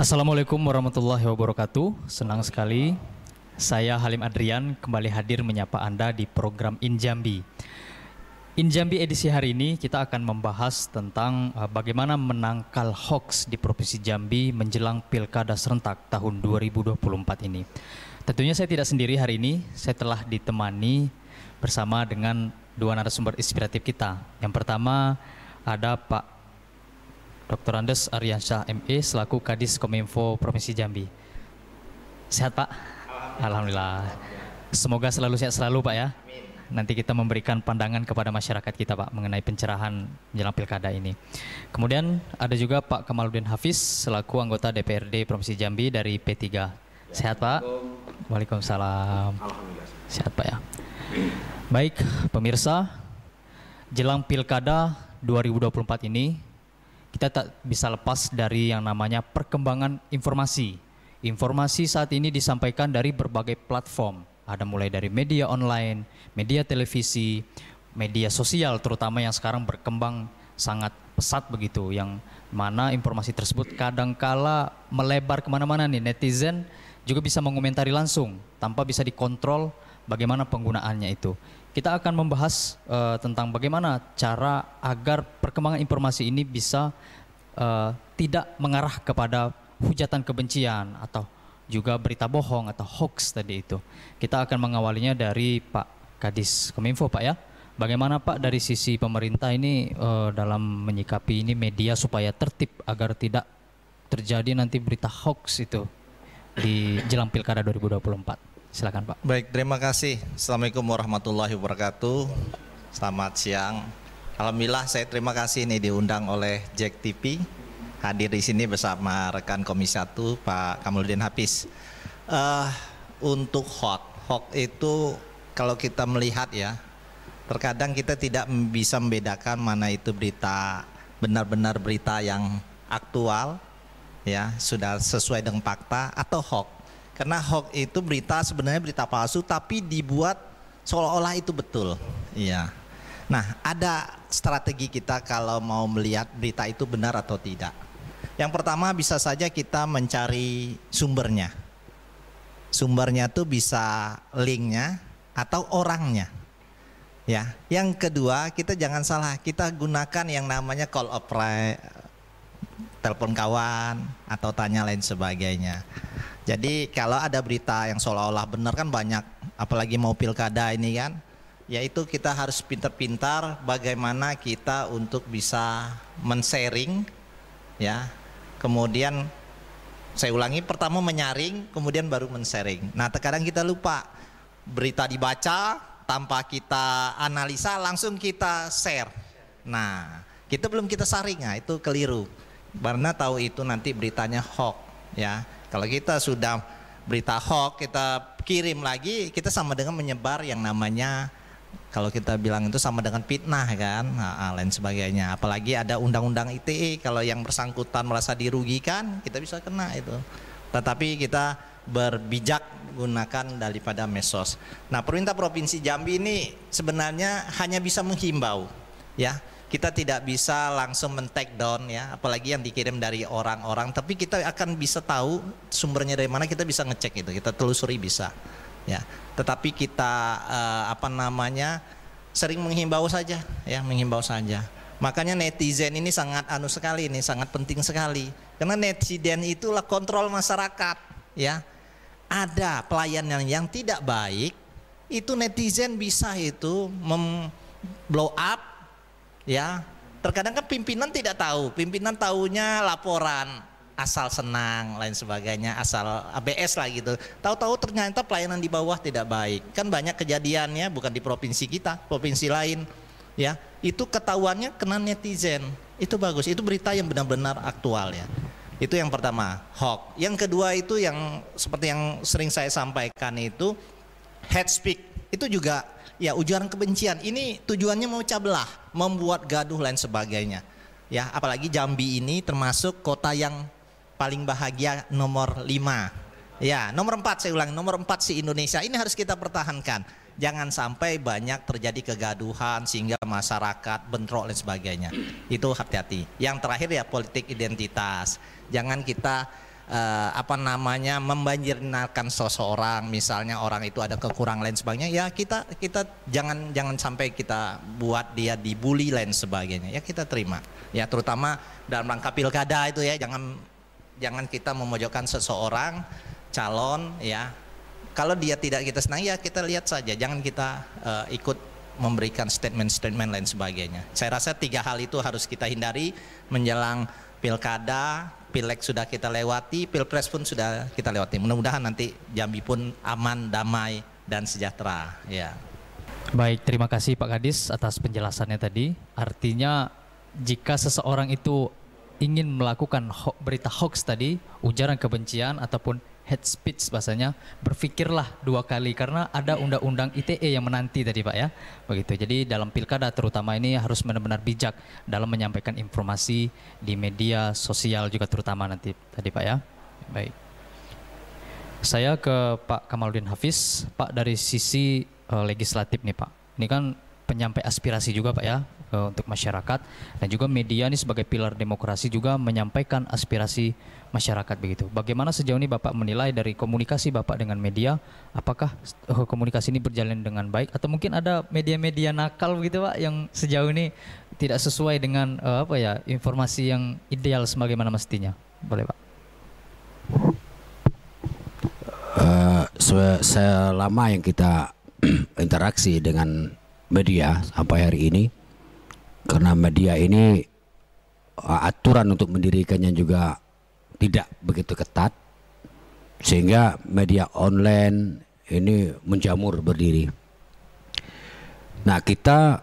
Assalamualaikum warahmatullahi wabarakatuh. Senang sekali saya Halim Adrian kembali hadir menyapa Anda di program Injambi. Injambi edisi hari ini kita akan membahas tentang eh, bagaimana menangkal hoax di Provinsi Jambi menjelang Pilkada serentak tahun 2024 ini. Tentunya saya tidak sendiri hari ini, saya telah ditemani bersama dengan dua narasumber inspiratif kita. Yang pertama ada Pak Dr. Andes Aryansyah ME selaku Kadis Kominfo Provinsi Jambi. Sehat Pak? Alhamdulillah. Alhamdulillah. Semoga selalu sehat selalu Pak ya. Amin. Nanti kita memberikan pandangan kepada masyarakat kita Pak mengenai pencerahan menjelang pilkada ini. Kemudian ada juga Pak Kamaluddin Hafiz selaku anggota DPRD Provinsi Jambi dari P3. Sehat Pak? Waalaikumsalam. Alhamdulillah. Sehat Pak ya. Baik pemirsa, jelang pilkada 2024 ini kita tak bisa lepas dari yang namanya perkembangan informasi. Informasi saat ini disampaikan dari berbagai platform. Ada mulai dari media online, media televisi, media sosial terutama yang sekarang berkembang sangat pesat begitu yang mana informasi tersebut kadangkala melebar kemana-mana nih netizen juga bisa mengomentari langsung tanpa bisa dikontrol bagaimana penggunaannya itu kita akan membahas uh, tentang bagaimana cara agar perkembangan informasi ini bisa uh, tidak mengarah kepada hujatan kebencian atau juga berita bohong atau hoax tadi itu. Kita akan mengawalinya dari Pak Kadis Kominfo, Pak ya. Bagaimana Pak dari sisi pemerintah ini uh, dalam menyikapi ini media supaya tertib agar tidak terjadi nanti berita hoax itu di jelang pilkada 2024? Silakan Pak. Baik, terima kasih. Assalamualaikum warahmatullahi wabarakatuh. Selamat siang. Alhamdulillah saya terima kasih ini diundang oleh Jack TV hadir di sini bersama rekan Komisi 1 Pak Kamaludin Hafiz. Uh, untuk hot, hot itu kalau kita melihat ya, terkadang kita tidak bisa membedakan mana itu berita benar-benar berita yang aktual ya sudah sesuai dengan fakta atau hoax karena hoax itu berita sebenarnya berita palsu tapi dibuat seolah-olah itu betul. Iya. Nah, ada strategi kita kalau mau melihat berita itu benar atau tidak. Yang pertama bisa saja kita mencari sumbernya. Sumbernya tuh bisa linknya atau orangnya. Ya, yang kedua kita jangan salah, kita gunakan yang namanya call of telepon kawan atau tanya lain sebagainya. Jadi kalau ada berita yang seolah-olah benar kan banyak, apalagi mau pilkada ini kan, yaitu kita harus pintar-pintar bagaimana kita untuk bisa men-sharing ya. Kemudian saya ulangi pertama menyaring, kemudian baru men-sharing. Nah, terkadang kita lupa berita dibaca tanpa kita analisa langsung kita share. Nah, kita belum kita saring, nah itu keliru. Karena tahu itu nanti beritanya hoax ya. Kalau kita sudah berita hoax kita kirim lagi, kita sama dengan menyebar yang namanya kalau kita bilang itu sama dengan fitnah kan, nah, lain sebagainya. Apalagi ada undang-undang ITE kalau yang bersangkutan merasa dirugikan, kita bisa kena itu. Tetapi kita berbijak gunakan daripada mesos. Nah, perintah provinsi Jambi ini sebenarnya hanya bisa menghimbau ya kita tidak bisa langsung men down ya, apalagi yang dikirim dari orang-orang, tapi kita akan bisa tahu sumbernya dari mana, kita bisa ngecek itu, kita telusuri bisa. Ya, tetapi kita uh, apa namanya sering menghimbau saja, ya menghimbau saja. Makanya netizen ini sangat anu sekali ini, sangat penting sekali. Karena netizen itulah kontrol masyarakat, ya. Ada pelayanan yang tidak baik, itu netizen bisa itu mem blow up ya terkadang kan pimpinan tidak tahu pimpinan tahunya laporan asal senang lain sebagainya asal ABS lah gitu tahu-tahu ternyata pelayanan di bawah tidak baik kan banyak kejadiannya bukan di provinsi kita provinsi lain ya itu ketahuannya kena netizen itu bagus itu berita yang benar-benar aktual ya itu yang pertama hoax yang kedua itu yang seperti yang sering saya sampaikan itu head speak itu juga ya ujaran kebencian ini tujuannya mau cabalah, membuat gaduh lain sebagainya. Ya, apalagi Jambi ini termasuk kota yang paling bahagia nomor 5. Ya, nomor 4 saya ulang, nomor 4 si Indonesia ini harus kita pertahankan. Jangan sampai banyak terjadi kegaduhan sehingga masyarakat bentrok dan sebagainya. Itu hati-hati. Yang terakhir ya politik identitas. Jangan kita uh, apa namanya membanjirkan seseorang misalnya orang itu ada kekurangan lain sebagainya ya kita kita jangan jangan sampai kita buat dia dibully lain sebagainya ya kita terima ya terutama dalam rangka pilkada itu ya jangan jangan kita memojokkan seseorang calon ya kalau dia tidak kita senang ya kita lihat saja jangan kita uh, ikut memberikan statement-statement lain sebagainya saya rasa tiga hal itu harus kita hindari menjelang pilkada Pileg sudah kita lewati, Pilpres pun sudah kita lewati. Mudah-mudahan nanti Jambi pun aman, damai, dan sejahtera. Ya. Baik, terima kasih Pak Kadis atas penjelasannya tadi. Artinya jika seseorang itu ingin melakukan berita hoax tadi, ujaran kebencian ataupun head speech bahasanya berpikirlah dua kali karena ada undang-undang ITE yang menanti tadi Pak ya begitu jadi dalam pilkada terutama ini harus benar-benar bijak dalam menyampaikan informasi di media sosial juga terutama nanti tadi Pak ya baik saya ke Pak Kamaludin Hafiz Pak dari sisi uh, legislatif nih Pak ini kan penyampai aspirasi juga Pak ya untuk masyarakat dan juga media ini sebagai pilar demokrasi juga menyampaikan aspirasi masyarakat begitu. Bagaimana sejauh ini Bapak menilai dari komunikasi Bapak dengan media apakah eh, komunikasi ini berjalan dengan baik atau mungkin ada media-media nakal begitu Pak yang sejauh ini tidak sesuai dengan eh, apa ya informasi yang ideal sebagaimana mestinya. Boleh Pak. Uh, selama yang kita interaksi dengan media sampai hari ini karena media ini eh, aturan untuk mendirikannya juga tidak begitu ketat sehingga media online ini menjamur berdiri. Nah, kita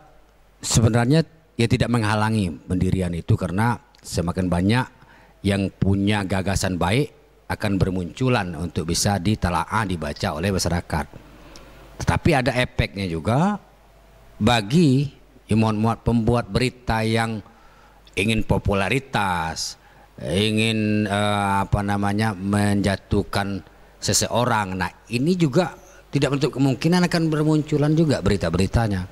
sebenarnya ya tidak menghalangi pendirian itu karena semakin banyak yang punya gagasan baik akan bermunculan untuk bisa ditelaah dibaca oleh masyarakat. Tetapi ada efeknya juga bagi ya mohon pembuat berita yang ingin popularitas, ingin eh, apa namanya menjatuhkan seseorang. Nah, ini juga tidak menutup kemungkinan akan bermunculan juga berita-beritanya.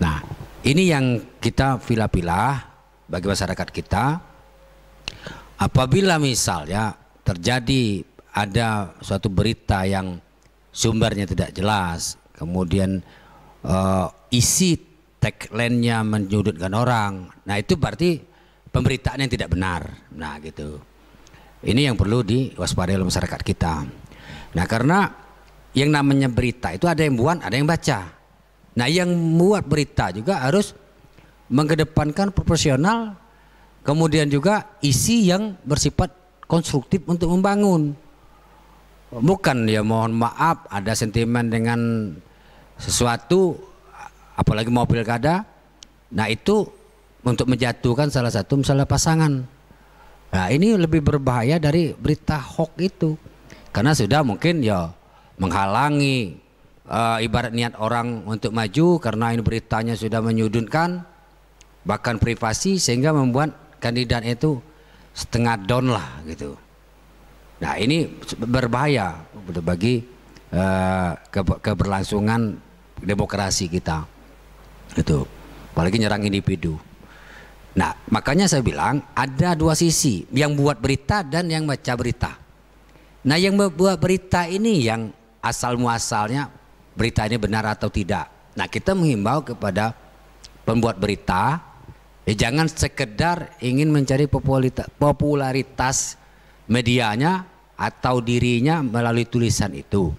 Nah, ini yang kita pilah-pilah bagi masyarakat kita. Apabila misalnya terjadi ada suatu berita yang sumbernya tidak jelas, kemudian uh, isi tagline-nya menyudutkan orang. Nah itu berarti pemberitaan yang tidak benar. Nah gitu. Ini yang perlu diwaspadai oleh masyarakat kita. Nah karena yang namanya berita itu ada yang buat, ada yang baca. Nah yang membuat berita juga harus mengedepankan proporsional, kemudian juga isi yang bersifat konstruktif untuk membangun. Bukan ya mohon maaf ada sentimen dengan sesuatu apalagi mobil pilkada nah itu untuk menjatuhkan salah satu misalnya pasangan nah ini lebih berbahaya dari berita hoax itu karena sudah mungkin ya menghalangi uh, ibarat niat orang untuk maju karena ini beritanya sudah menyudutkan bahkan privasi sehingga membuat kandidat itu setengah down lah gitu. Nah ini berbahaya bagi uh, keberlangsungan demokrasi kita itu apalagi nyerang individu nah makanya saya bilang ada dua sisi yang buat berita dan yang baca berita nah yang membuat berita ini yang asal muasalnya berita ini benar atau tidak nah kita menghimbau kepada pembuat berita ya jangan sekedar ingin mencari popularitas medianya atau dirinya melalui tulisan itu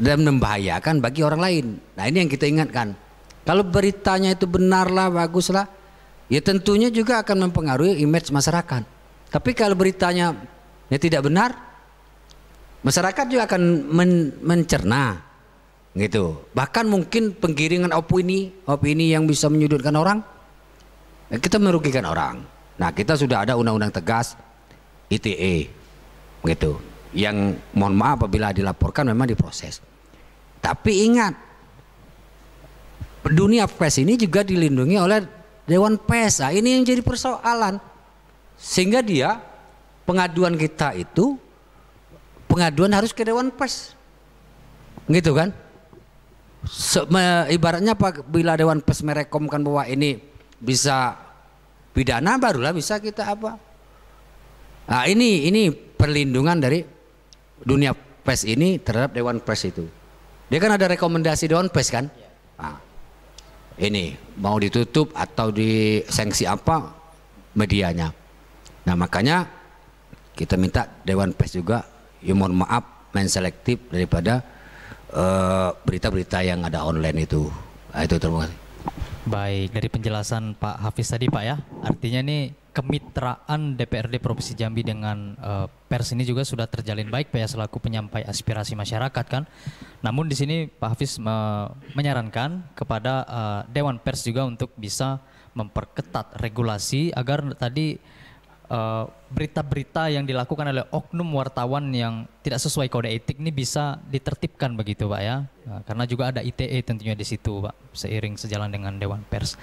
dan membahayakan bagi orang lain. Nah ini yang kita ingatkan. Kalau beritanya itu benarlah, baguslah, ya tentunya juga akan mempengaruhi image masyarakat. Tapi kalau beritanya ya tidak benar, masyarakat juga akan men mencerna gitu. Bahkan mungkin penggiringan opini, opini yang bisa menyudutkan orang, ya kita merugikan orang. Nah kita sudah ada undang-undang tegas ITE gitu yang mohon maaf apabila dilaporkan memang diproses. Tapi ingat, dunia pers ini juga dilindungi oleh Dewan Pers. Nah, ini yang jadi persoalan. Sehingga dia pengaduan kita itu pengaduan harus ke Dewan Pers. Gitu kan? Se me, ibaratnya bila Dewan Pers merekomkan bahwa ini bisa pidana barulah bisa kita apa. Nah, ini ini perlindungan dari dunia pers ini terhadap Dewan Pers itu. Dia kan ada rekomendasi Dewan Pers kan? Iya. Nah, ini mau ditutup atau disanksi apa medianya. Nah makanya kita minta Dewan Pers juga ya mohon maaf main selektif daripada eh, berita-berita uh, yang ada online itu. Nah, itu terima kasih. Baik, dari penjelasan Pak Hafiz tadi Pak ya, artinya ini kemitraan DPRD Provinsi Jambi dengan uh, pers ini juga sudah terjalin baik Pak ya selaku penyampai aspirasi masyarakat kan. Namun di sini Pak Hafiz me menyarankan kepada uh, Dewan Pers juga untuk bisa memperketat regulasi agar tadi Eh, berita-berita uh, yang dilakukan oleh oknum wartawan yang tidak sesuai kode etik ini bisa ditertibkan begitu Pak ya. Nah, karena juga ada ITE tentunya di situ Pak, seiring sejalan dengan Dewan Pers.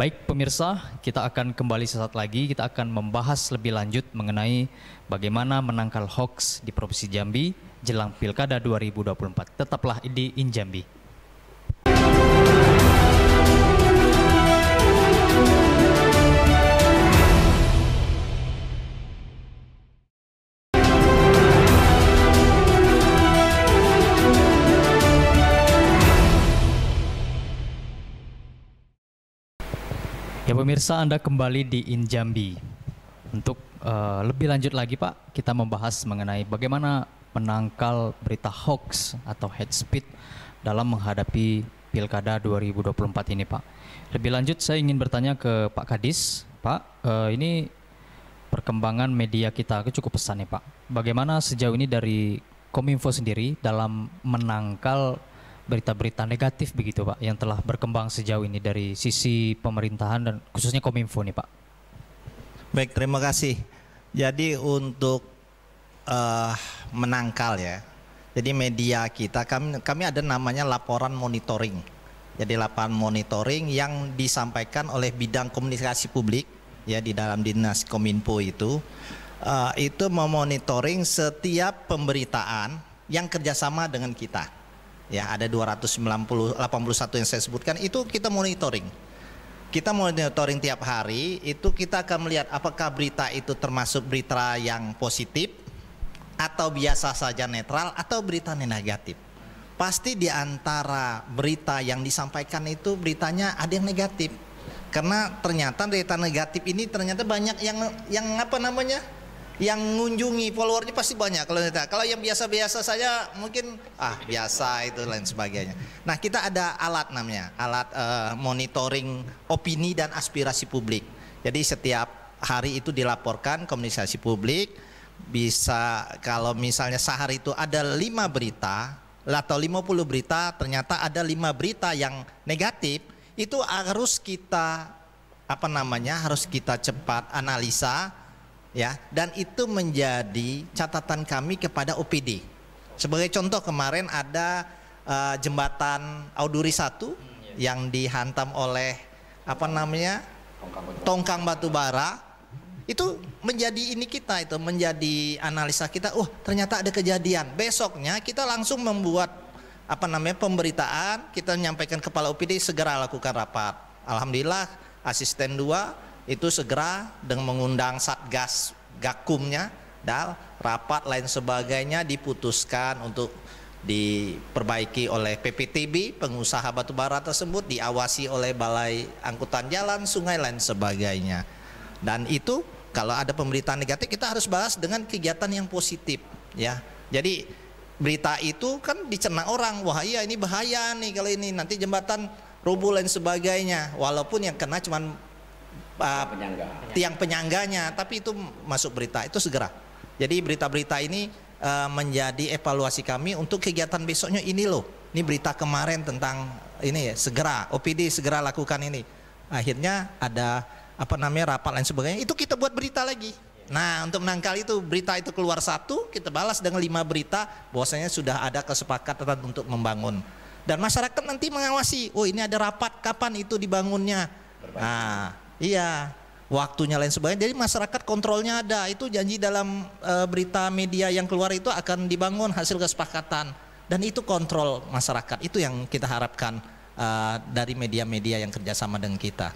Baik pemirsa, kita akan kembali sesaat lagi, kita akan membahas lebih lanjut mengenai bagaimana menangkal hoax di Provinsi Jambi jelang Pilkada 2024. Tetaplah di Injambi. pemirsa Anda kembali di Injambi. Untuk uh, lebih lanjut lagi Pak, kita membahas mengenai bagaimana menangkal berita hoax atau hate speech dalam menghadapi Pilkada 2024 ini Pak. Lebih lanjut saya ingin bertanya ke Pak Kadis, Pak, uh, ini perkembangan media kita cukup pesan ya, Pak. Bagaimana sejauh ini dari Kominfo sendiri dalam menangkal berita-berita negatif begitu Pak yang telah berkembang sejauh ini dari sisi pemerintahan dan khususnya Kominfo nih Pak. Baik, terima kasih. Jadi untuk uh, menangkal ya. Jadi media kita kami kami ada namanya laporan monitoring. Jadi laporan monitoring yang disampaikan oleh bidang komunikasi publik ya di dalam dinas Kominfo itu uh, itu memonitoring setiap pemberitaan yang kerjasama dengan kita ya ada 281 yang saya sebutkan itu kita monitoring. Kita monitoring tiap hari itu kita akan melihat apakah berita itu termasuk berita yang positif atau biasa saja netral atau berita negatif. Pasti di antara berita yang disampaikan itu beritanya ada yang negatif. Karena ternyata berita negatif ini ternyata banyak yang yang apa namanya? yang mengunjungi followernya pasti banyak kalau kita. Kalau yang biasa-biasa saja mungkin ah biasa itu lain sebagainya. Nah, kita ada alat namanya, alat uh, monitoring opini dan aspirasi publik. Jadi setiap hari itu dilaporkan komunikasi publik bisa kalau misalnya sehari itu ada lima berita atau 50 berita ternyata ada lima berita yang negatif itu harus kita apa namanya harus kita cepat analisa ya dan itu menjadi catatan kami kepada OPD. Sebagai contoh kemarin ada uh, jembatan Auduri 1 hmm, iya. yang dihantam oleh apa namanya? tongkang, batu bara itu menjadi ini kita itu menjadi analisa kita oh ternyata ada kejadian besoknya kita langsung membuat apa namanya pemberitaan kita menyampaikan kepala OPD segera lakukan rapat alhamdulillah asisten 2 itu segera dengan mengundang satgas gakumnya dal rapat lain sebagainya diputuskan untuk diperbaiki oleh PPTB pengusaha batubara tersebut diawasi oleh Balai Angkutan Jalan Sungai lain sebagainya dan itu kalau ada pemberitaan negatif kita harus bahas dengan kegiatan yang positif ya jadi berita itu kan dicerna orang wah iya ini bahaya nih kalau ini nanti jembatan rubuh lain sebagainya walaupun yang kena cuman penyangga. tiang penyangganya, tapi itu masuk berita, itu segera. Jadi berita-berita ini uh, menjadi evaluasi kami untuk kegiatan besoknya ini loh. Ini berita kemarin tentang ini ya, segera OPD segera lakukan ini. Akhirnya ada apa namanya rapat lain sebagainya. Itu kita buat berita lagi. Nah, untuk menangkal itu berita itu keluar satu, kita balas dengan lima berita bahwasanya sudah ada kesepakatan untuk membangun. Dan masyarakat nanti mengawasi, oh ini ada rapat kapan itu dibangunnya. Nah, Iya, waktunya lain sebagainya. Jadi masyarakat kontrolnya ada. Itu janji dalam e, berita media yang keluar itu akan dibangun hasil kesepakatan dan itu kontrol masyarakat. Itu yang kita harapkan e, dari media-media yang kerjasama dengan kita.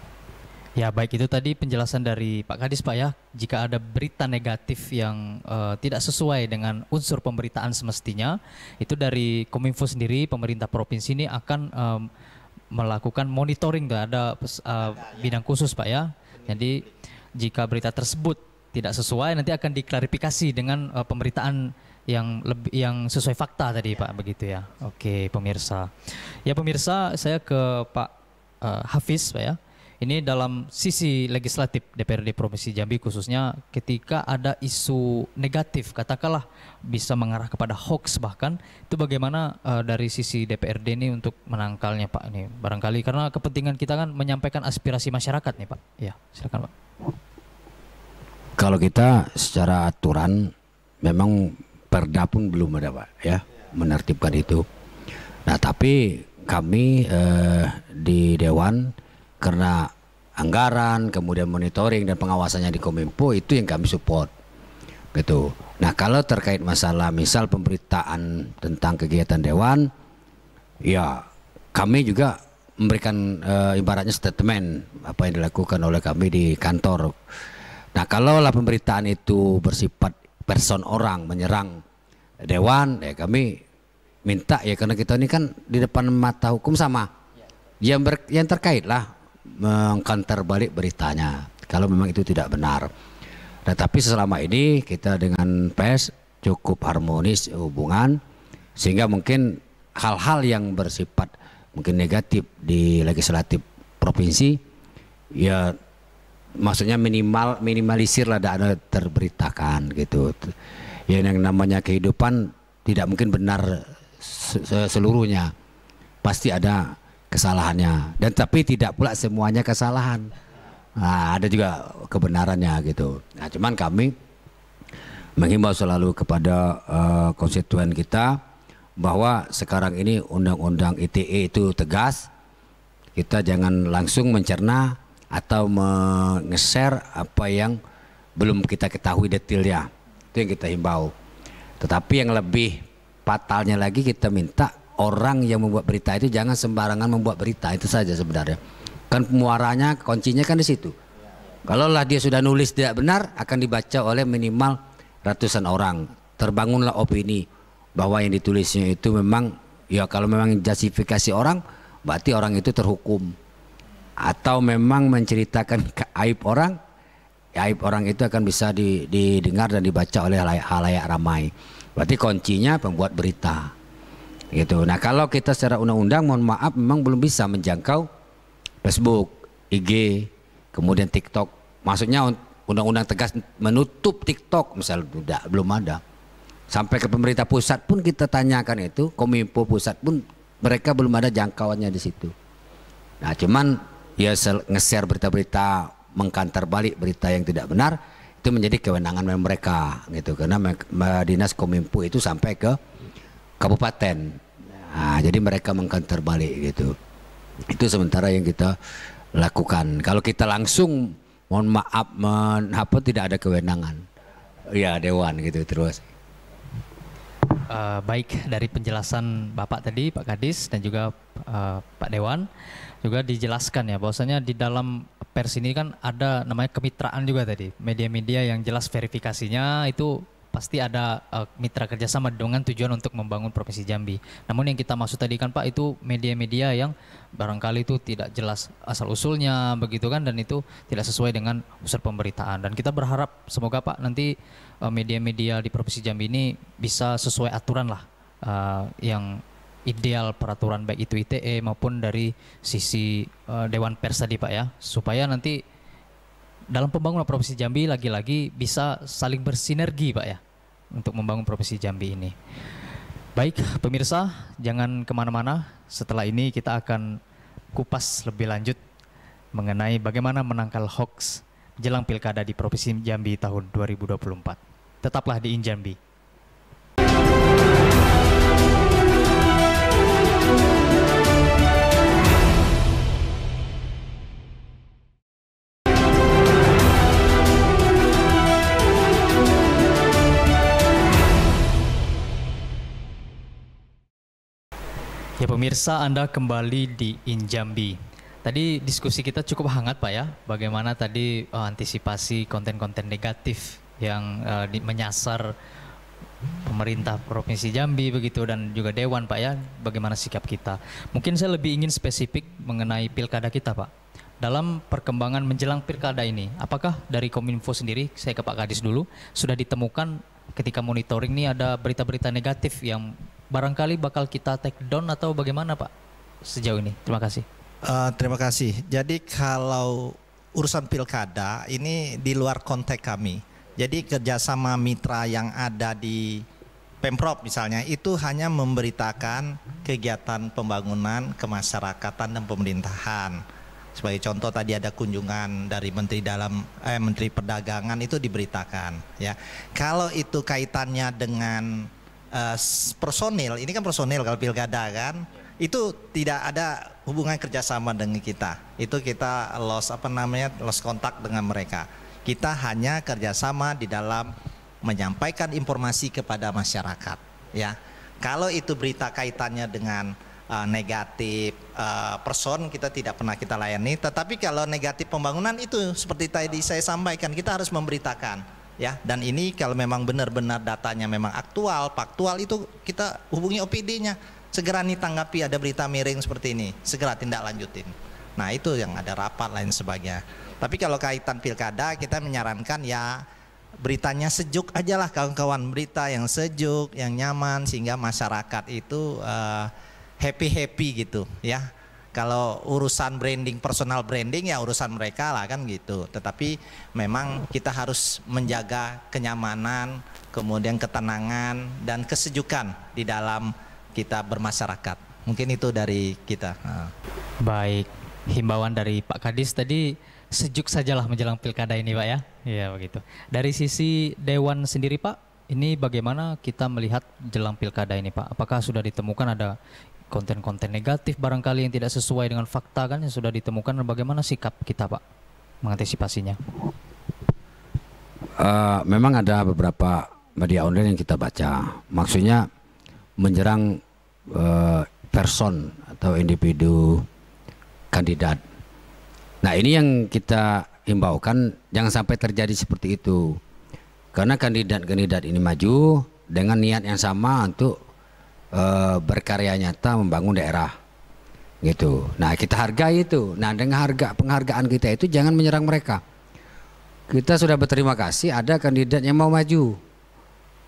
Ya baik itu tadi penjelasan dari Pak Kadis Pak ya. Jika ada berita negatif yang uh, tidak sesuai dengan unsur pemberitaan semestinya, itu dari Kominfo sendiri pemerintah provinsi ini akan um, melakukan monitoring tuh ada uh, bidang khusus Pak ya. Jadi jika berita tersebut tidak sesuai nanti akan diklarifikasi dengan uh, pemberitaan yang lebih yang sesuai fakta tadi ya. Pak begitu ya. Oke, pemirsa. Ya pemirsa, saya ke Pak uh, Hafiz Pak ya ini dalam sisi legislatif DPRD Provinsi Jambi khususnya ketika ada isu negatif katakanlah bisa mengarah kepada hoax bahkan itu bagaimana uh, dari sisi DPRD ini untuk menangkalnya Pak ini barangkali karena kepentingan kita kan menyampaikan aspirasi masyarakat nih Pak. Ya, silakan Pak. Kalau kita secara aturan memang perda pun belum ada Pak ya menertibkan itu. Nah, tapi kami eh, di dewan karena anggaran, kemudian monitoring dan pengawasannya di Kominfo itu yang kami support. Gitu. Nah, kalau terkait masalah misal pemberitaan tentang kegiatan dewan, ya kami juga memberikan e, ibaratnya statement apa yang dilakukan oleh kami di kantor. Nah, kalaulah pemberitaan itu bersifat person orang menyerang dewan, ya kami minta ya karena kita ini kan di depan mata hukum sama. Ya. Yang ber, yang terkait lah mengkantar balik beritanya kalau memang itu tidak benar. Tapi selama ini kita dengan PES cukup harmonis hubungan sehingga mungkin hal-hal yang bersifat mungkin negatif di legislatif provinsi ya maksudnya minimal minimalisir lah ada terberitakan gitu ya, yang namanya kehidupan tidak mungkin benar seluruhnya pasti ada kesalahannya dan tapi tidak pula semuanya kesalahan nah, ada juga kebenarannya gitu nah cuman kami menghimbau selalu kepada uh, konstituen kita bahwa sekarang ini undang-undang ITE itu tegas kita jangan langsung mencerna atau mengeser apa yang belum kita ketahui detailnya itu yang kita himbau tetapi yang lebih fatalnya lagi kita minta orang yang membuat berita itu jangan sembarangan membuat berita itu saja sebenarnya. Kan muaranya kuncinya kan di situ. Kalaulah dia sudah nulis tidak benar akan dibaca oleh minimal ratusan orang. Terbangunlah opini bahwa yang ditulisnya itu memang ya kalau memang justifikasi orang berarti orang itu terhukum atau memang menceritakan aib orang aib orang itu akan bisa didengar dan dibaca oleh halayak, halayak ramai. Berarti kuncinya pembuat berita gitu. Nah kalau kita secara undang-undang mohon maaf memang belum bisa menjangkau Facebook, IG, kemudian TikTok. Maksudnya undang-undang tegas menutup TikTok misalnya tidak belum ada. Sampai ke pemerintah pusat pun kita tanyakan itu, Kominfo pusat pun mereka belum ada jangkauannya di situ. Nah cuman ya nge-share berita-berita mengkantar balik berita yang tidak benar itu menjadi kewenangan mereka gitu karena dinas kominfo itu sampai ke kabupaten. Nah, jadi mereka mengkantor balik gitu. Itu sementara yang kita lakukan. Kalau kita langsung mohon maaf men, apa tidak ada kewenangan. Ya dewan gitu terus. Uh, baik dari penjelasan Bapak tadi Pak Kadis dan juga uh, Pak Dewan juga dijelaskan ya bahwasanya di dalam pers ini kan ada namanya kemitraan juga tadi media-media yang jelas verifikasinya itu pasti ada uh, mitra kerjasama dengan tujuan untuk membangun provinsi Jambi. Namun yang kita maksud tadi kan Pak itu media-media yang barangkali itu tidak jelas asal usulnya begitu kan dan itu tidak sesuai dengan unsur pemberitaan. Dan kita berharap semoga Pak nanti uh, media-media di provinsi Jambi ini bisa sesuai aturan lah uh, yang ideal peraturan baik itu ITE maupun dari sisi uh, Dewan Pers tadi Pak ya supaya nanti dalam pembangunan Provinsi Jambi lagi-lagi bisa saling bersinergi Pak ya untuk membangun Provinsi Jambi ini. Baik pemirsa, jangan kemana-mana. Setelah ini kita akan kupas lebih lanjut mengenai bagaimana menangkal hoax jelang pilkada di Provinsi Jambi tahun 2024. Tetaplah di Injambi. Jambi. Ya pemirsa Anda kembali di Injambi. Tadi diskusi kita cukup hangat Pak ya, bagaimana tadi uh, antisipasi konten-konten negatif yang uh, di, menyasar pemerintah provinsi Jambi begitu dan juga Dewan Pak ya, bagaimana sikap kita. Mungkin saya lebih ingin spesifik mengenai pilkada kita Pak. Dalam perkembangan menjelang pilkada ini, apakah dari Kominfo sendiri, saya ke Pak Kadis dulu, sudah ditemukan ketika monitoring ini ada berita-berita negatif yang barangkali bakal kita take down atau bagaimana Pak sejauh ini? Terima kasih. Uh, terima kasih. Jadi kalau urusan pilkada ini di luar konteks kami. Jadi kerjasama mitra yang ada di Pemprov misalnya itu hanya memberitakan kegiatan pembangunan kemasyarakatan dan pemerintahan. Sebagai contoh tadi ada kunjungan dari Menteri Dalam eh Menteri Perdagangan itu diberitakan ya. Kalau itu kaitannya dengan Eh, personil, ini kan personil kalau pilkada kan, itu tidak ada hubungan kerjasama dengan kita. Itu kita los apa namanya los kontak dengan mereka. Kita hanya kerjasama di dalam menyampaikan informasi kepada masyarakat. Ya, kalau itu berita kaitannya dengan uh, negatif uh, person kita tidak pernah kita layani. Tetapi kalau negatif pembangunan itu seperti tadi saya sampaikan kita harus memberitakan ya dan ini kalau memang benar-benar datanya memang aktual faktual itu kita hubungi OPD-nya segera nih tanggapi ada berita miring seperti ini segera tindak lanjutin nah itu yang ada rapat lain sebagainya tapi kalau kaitan pilkada kita menyarankan ya beritanya sejuk aja lah kawan-kawan berita yang sejuk yang nyaman sehingga masyarakat itu uh, eh, happy happy gitu ya kalau urusan branding personal branding ya urusan mereka lah kan gitu tetapi memang kita harus menjaga kenyamanan kemudian ketenangan dan kesejukan di dalam kita bermasyarakat mungkin itu dari kita baik himbauan dari Pak Kadis tadi sejuk sajalah menjelang pilkada ini Pak ya iya begitu dari sisi Dewan sendiri Pak ini bagaimana kita melihat jelang pilkada ini Pak? Apakah sudah ditemukan ada konten-konten negatif barangkali yang tidak sesuai dengan fakta kan yang sudah ditemukan bagaimana sikap kita pak mengantisipasinya? Uh, memang ada beberapa media online yang kita baca, maksudnya menyerang uh, person atau individu kandidat. Nah ini yang kita himbaukan jangan sampai terjadi seperti itu, karena kandidat-kandidat ini maju dengan niat yang sama untuk e, berkarya nyata membangun daerah gitu. Nah kita hargai itu. Nah dengan harga penghargaan kita itu jangan menyerang mereka. Kita sudah berterima kasih ada kandidat yang mau maju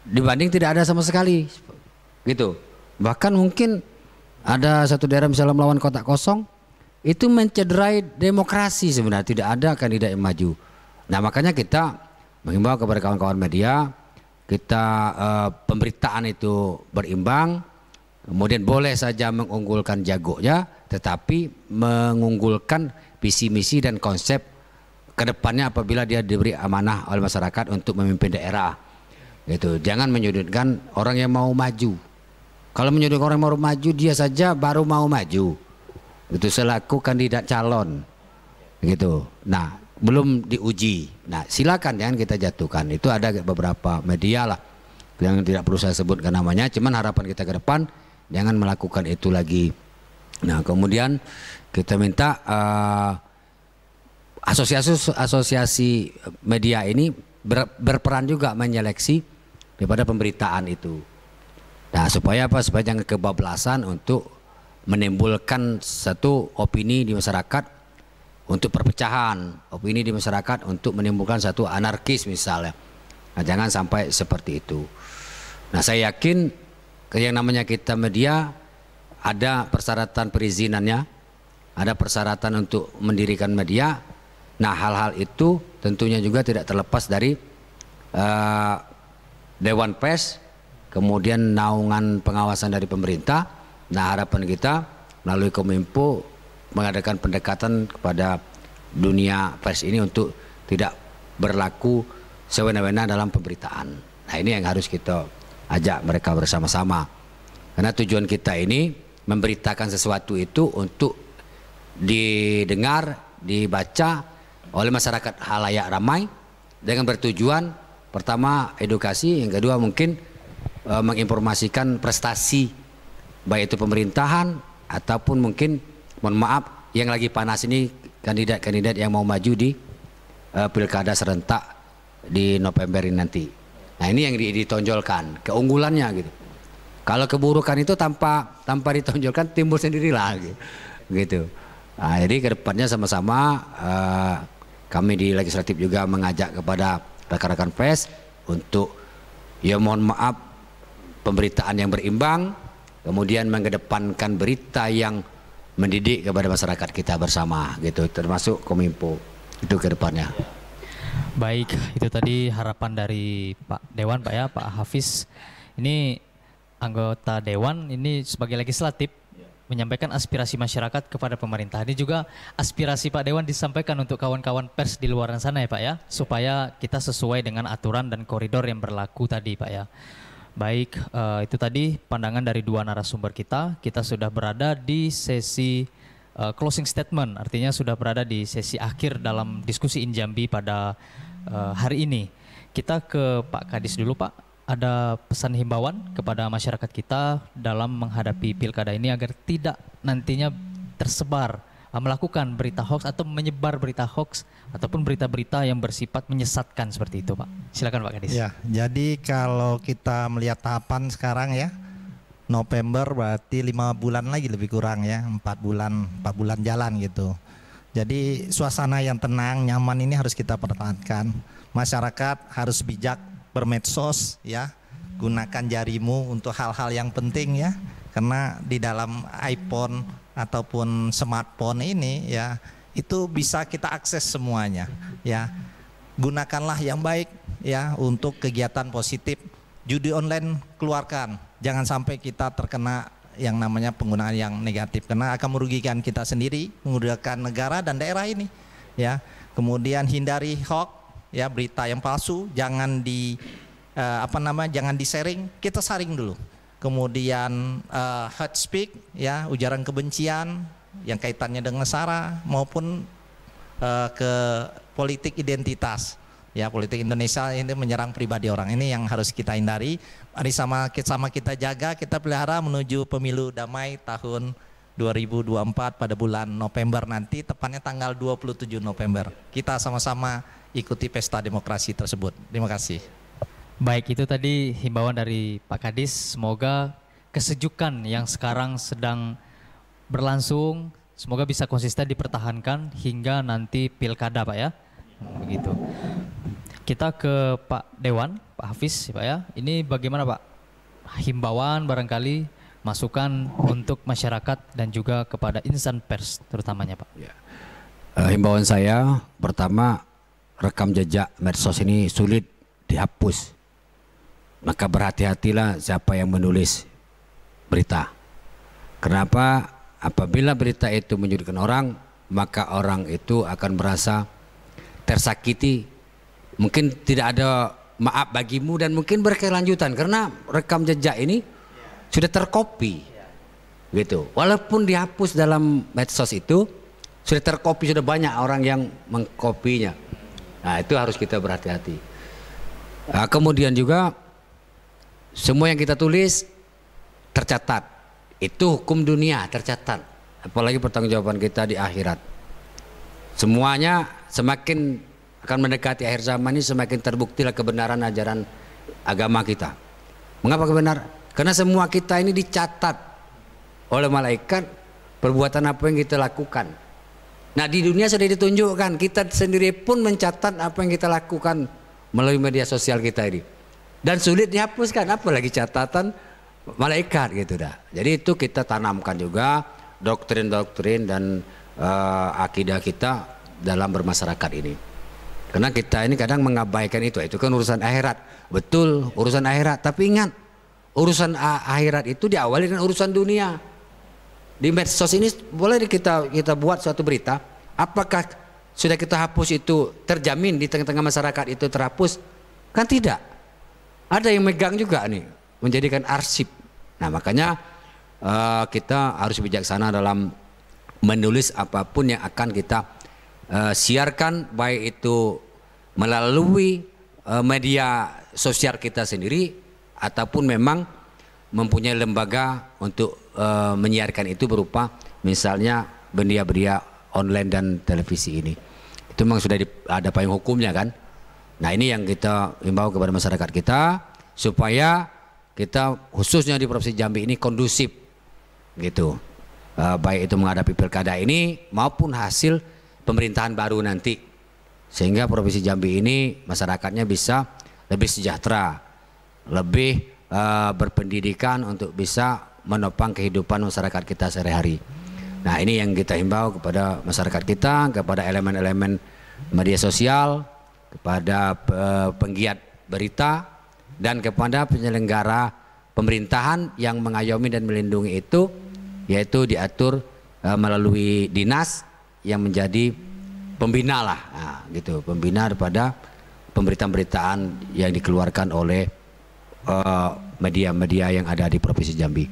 dibanding tidak ada sama sekali gitu. Bahkan mungkin ada satu daerah misalnya melawan kotak kosong itu mencederai demokrasi sebenarnya tidak ada kandidat yang maju. Nah makanya kita mengimbau kepada kawan-kawan media kita uh, pemberitaan itu berimbang Kemudian boleh saja mengunggulkan jagonya, tetapi mengunggulkan visi misi dan konsep kedepannya apabila dia diberi amanah oleh masyarakat untuk memimpin daerah. Gitu. Jangan menyudutkan orang yang mau maju. Kalau menyudutkan orang yang mau maju, dia saja baru mau maju. Itu selaku kandidat calon. Gitu. Nah, belum diuji. Nah, silakan jangan kita jatuhkan. Itu ada beberapa media lah yang tidak perlu saya sebutkan namanya. Cuman harapan kita ke depan Jangan melakukan itu lagi. Nah, kemudian kita minta uh, asosiasi asosiasi media ini ber, berperan juga menyeleksi daripada pemberitaan itu. Nah, supaya apa? Supaya jangan kebablasan untuk menimbulkan satu opini di masyarakat untuk perpecahan, opini di masyarakat untuk menimbulkan satu anarkis misalnya. Nah, jangan sampai seperti itu. Nah, saya yakin yang namanya kita media ada persyaratan perizinannya, ada persyaratan untuk mendirikan media. Nah, hal-hal itu tentunya juga tidak terlepas dari uh, Dewan Pers, kemudian naungan pengawasan dari pemerintah. Nah, harapan kita melalui Kominfo mengadakan pendekatan kepada dunia pers ini untuk tidak berlaku sewenang-wenang dalam pemberitaan. Nah, ini yang harus kita ajak mereka bersama-sama. Karena tujuan kita ini memberitakan sesuatu itu untuk didengar, dibaca oleh masyarakat halayak ramai dengan bertujuan pertama edukasi, yang kedua mungkin e, menginformasikan prestasi baik itu pemerintahan ataupun mungkin mohon maaf yang lagi panas ini kandidat-kandidat yang mau maju di e, pilkada serentak di November ini nanti. Nah ini yang ditonjolkan keunggulannya gitu. Kalau keburukan itu tanpa tanpa ditonjolkan timbul sendirilah gitu. gitu. Nah, jadi kedepannya sama-sama uh, kami di legislatif juga mengajak kepada rekan-rekan pers untuk ya mohon maaf pemberitaan yang berimbang, kemudian mengedepankan berita yang mendidik kepada masyarakat kita bersama gitu, termasuk kominfo itu kedepannya. Baik, itu tadi harapan dari Pak Dewan, Pak ya, Pak Hafiz. Ini anggota Dewan ini sebagai legislatif iya. menyampaikan aspirasi masyarakat kepada pemerintah. Ini juga aspirasi Pak Dewan disampaikan untuk kawan-kawan pers di luar sana ya Pak ya, supaya kita sesuai dengan aturan dan koridor yang berlaku tadi Pak ya. Baik, uh, itu tadi pandangan dari dua narasumber kita. Kita sudah berada di sesi uh, closing statement, artinya sudah berada di sesi akhir dalam diskusi Injambi pada uh, hari ini. Kita ke Pak Kadis dulu, Pak. Ada pesan himbauan kepada masyarakat kita dalam menghadapi pilkada ini agar tidak nantinya tersebar eh, melakukan berita hoax atau menyebar berita hoax ataupun berita-berita yang bersifat menyesatkan seperti itu, Pak. Silakan Pak Kadis. Ya, jadi kalau kita melihat tahapan sekarang ya, November berarti lima bulan lagi lebih kurang ya empat bulan empat bulan jalan gitu jadi suasana yang tenang nyaman ini harus kita pertahankan masyarakat harus bijak bermedsos ya gunakan jarimu untuk hal-hal yang penting ya karena di dalam iPhone ataupun smartphone ini ya itu bisa kita akses semuanya ya gunakanlah yang baik ya untuk kegiatan positif judi online keluarkan. Jangan sampai kita terkena yang namanya penggunaan yang negatif karena akan merugikan kita sendiri, merugikan negara dan daerah ini. Ya. Kemudian hindari hoax, ya berita yang palsu, jangan di eh, apa nama jangan di-sharing, kita saring dulu. Kemudian eh, hate speak ya, ujaran kebencian yang kaitannya dengan sara maupun eh, ke politik identitas ya politik Indonesia ini menyerang pribadi orang ini yang harus kita hindari mari sama sama kita jaga kita pelihara menuju pemilu damai tahun 2024 pada bulan November nanti tepatnya tanggal 27 November kita sama-sama ikuti pesta demokrasi tersebut terima kasih baik itu tadi himbauan dari Pak Kadis semoga kesejukan yang sekarang sedang berlangsung semoga bisa konsisten dipertahankan hingga nanti pilkada Pak ya begitu. Kita ke Pak Dewan, Pak Hafiz, Pak ya. Ini bagaimana Pak? Himbauan barangkali masukan untuk masyarakat dan juga kepada insan pers terutamanya Pak. Ya. Uh, himbauan saya pertama rekam jejak medsos ini sulit dihapus. Maka berhati-hatilah siapa yang menulis berita. Kenapa? Apabila berita itu menyudutkan orang, maka orang itu akan merasa tersakiti mungkin tidak ada maaf bagimu dan mungkin berkelanjutan karena rekam jejak ini sudah terkopi gitu walaupun dihapus dalam medsos itu sudah terkopi sudah banyak orang yang mengkopinya nah itu harus kita berhati-hati nah, kemudian juga semua yang kita tulis tercatat itu hukum dunia tercatat apalagi pertanggungjawaban kita di akhirat semuanya semakin akan mendekati akhir zaman ini semakin terbuktilah kebenaran ajaran agama kita. Mengapa kebenaran? Karena semua kita ini dicatat oleh malaikat perbuatan apa yang kita lakukan. Nah di dunia sudah ditunjukkan kita sendiri pun mencatat apa yang kita lakukan melalui media sosial kita ini. Dan sulit dihapuskan apalagi catatan malaikat gitu dah. Jadi itu kita tanamkan juga doktrin-doktrin dan uh, akidah kita dalam bermasyarakat ini. Karena kita ini kadang mengabaikan itu, itu kan urusan akhirat. Betul, urusan akhirat. Tapi ingat, urusan akhirat itu diawali dengan urusan dunia. Di medsos ini boleh kita kita buat suatu berita, apakah sudah kita hapus itu terjamin di tengah-tengah masyarakat itu terhapus? Kan tidak. Ada yang megang juga nih, menjadikan arsip. Nah makanya uh, kita harus bijaksana dalam menulis apapun yang akan kita uh, siarkan baik itu melalui uh, media sosial kita sendiri ataupun memang mempunyai lembaga untuk uh, menyiarkan itu berupa misalnya benda-benda online dan televisi ini. Itu memang sudah di, ada payung hukumnya kan. Nah ini yang kita himbau kepada masyarakat kita supaya kita khususnya di Provinsi Jambi ini kondusif gitu. Uh, baik itu menghadapi pilkada ini maupun hasil pemerintahan baru nanti sehingga provinsi Jambi ini masyarakatnya bisa lebih sejahtera, lebih uh, berpendidikan untuk bisa menopang kehidupan masyarakat kita sehari-hari. Nah ini yang kita himbau kepada masyarakat kita, kepada elemen-elemen media sosial, kepada uh, penggiat berita, dan kepada penyelenggara pemerintahan yang mengayomi dan melindungi itu, yaitu diatur eh, melalui dinas yang menjadi pembina lah nah, gitu pembina daripada pemberitaan-pemberitaan yang dikeluarkan oleh eh, media-media uh, yang ada di provinsi Jambi.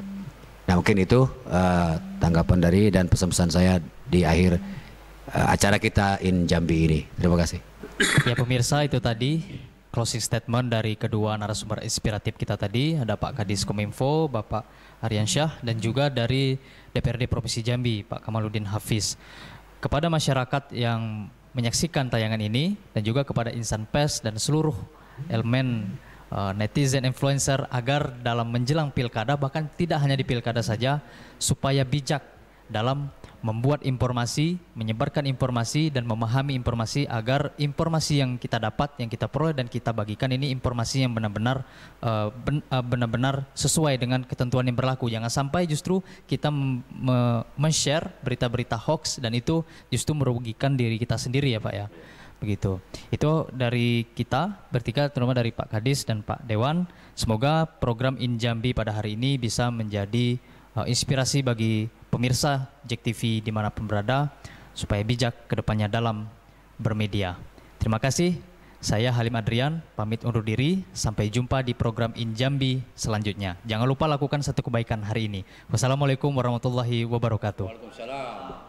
Nah mungkin itu uh, tanggapan dari dan pesan-pesan saya di akhir uh, acara kita in Jambi ini. Terima kasih. Ya pemirsa itu tadi closing statement dari kedua narasumber inspiratif kita tadi ada Pak Kadis Kominfo, Bapak Aryansyah dan juga dari DPRD Provinsi Jambi Pak Kamaludin Hafiz kepada masyarakat yang menyaksikan tayangan ini dan juga kepada insan pers dan seluruh elemen uh, netizen influencer agar dalam menjelang pilkada bahkan tidak hanya di pilkada saja supaya bijak dalam membuat informasi, menyebarkan informasi dan memahami informasi agar informasi yang kita dapat, yang kita peroleh dan kita bagikan ini informasi yang benar-benar eh, eh, benar-benar sesuai dengan ketentuan yang berlaku. Jangan sampai justru kita men-share berita-berita hoax dan itu justru merugikan diri kita sendiri ya, Pak ya. Begitu. Itu dari kita bertiga terutama dari Pak Kadis dan Pak Dewan. Semoga program Injambi pada hari ini bisa menjadi eh, inspirasi bagi pemirsa Jek TV dimanapun berada, supaya bijak kedepannya dalam bermedia. Terima kasih. Saya Halim Adrian, pamit undur diri. Sampai jumpa di program Injambi selanjutnya. Jangan lupa lakukan satu kebaikan hari ini. Wassalamualaikum warahmatullahi wabarakatuh.